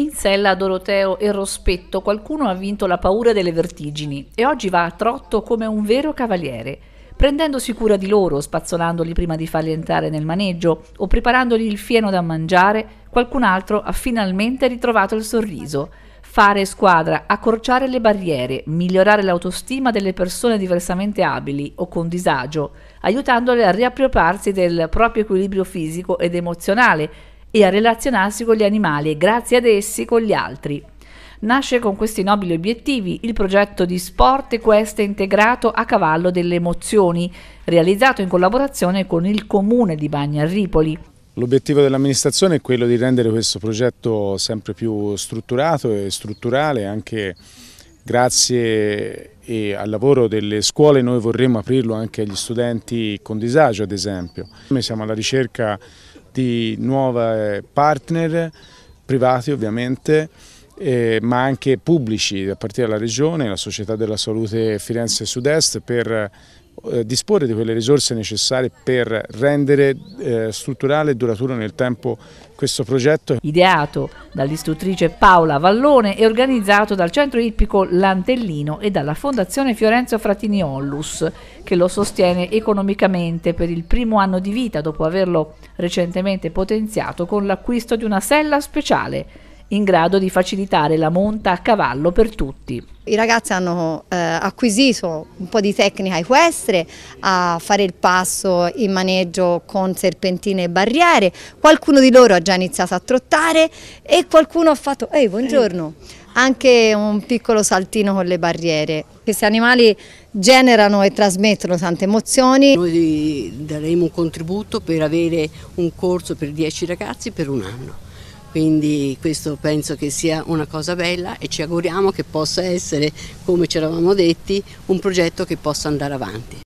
In sella a Doroteo e Rospetto qualcuno ha vinto la paura delle vertigini e oggi va a trotto come un vero cavaliere, prendendosi cura di loro, spazzolandoli prima di farli entrare nel maneggio o preparandogli il fieno da mangiare, qualcun altro ha finalmente ritrovato il sorriso. Fare squadra, accorciare le barriere, migliorare l'autostima delle persone diversamente abili o con disagio, aiutandole a riappropriarsi del proprio equilibrio fisico ed emozionale e a relazionarsi con gli animali e grazie ad essi con gli altri. Nasce con questi nobili obiettivi il progetto di Sport e integrato a cavallo delle emozioni, realizzato in collaborazione con il comune di Bagnarripoli. L'obiettivo dell'amministrazione è quello di rendere questo progetto sempre più strutturato e strutturale anche grazie al lavoro delle scuole noi vorremmo aprirlo anche agli studenti con disagio ad esempio. Noi siamo alla ricerca di nuovi partner privati ovviamente, eh, ma anche pubblici, a partire dalla Regione, la Società della Salute Firenze Sud-Est, per eh, disporre di quelle risorse necessarie per rendere eh, strutturale e duraturo nel tempo questo progetto. Ideato dall'istruttrice Paola Vallone e organizzato dal centro ippico Lantellino e dalla fondazione Fiorenzo Fratini Ollus che lo sostiene economicamente per il primo anno di vita dopo averlo recentemente potenziato con l'acquisto di una sella speciale in grado di facilitare la monta a cavallo per tutti. I ragazzi hanno eh, acquisito un po' di tecnica equestre a fare il passo in maneggio con serpentine e barriere, qualcuno di loro ha già iniziato a trottare e qualcuno ha fatto «Ehi, buongiorno!» anche un piccolo saltino con le barriere. Questi animali generano e trasmettono tante emozioni. Noi daremo un contributo per avere un corso per 10 ragazzi per un anno quindi questo penso che sia una cosa bella e ci auguriamo che possa essere, come ci eravamo detti, un progetto che possa andare avanti.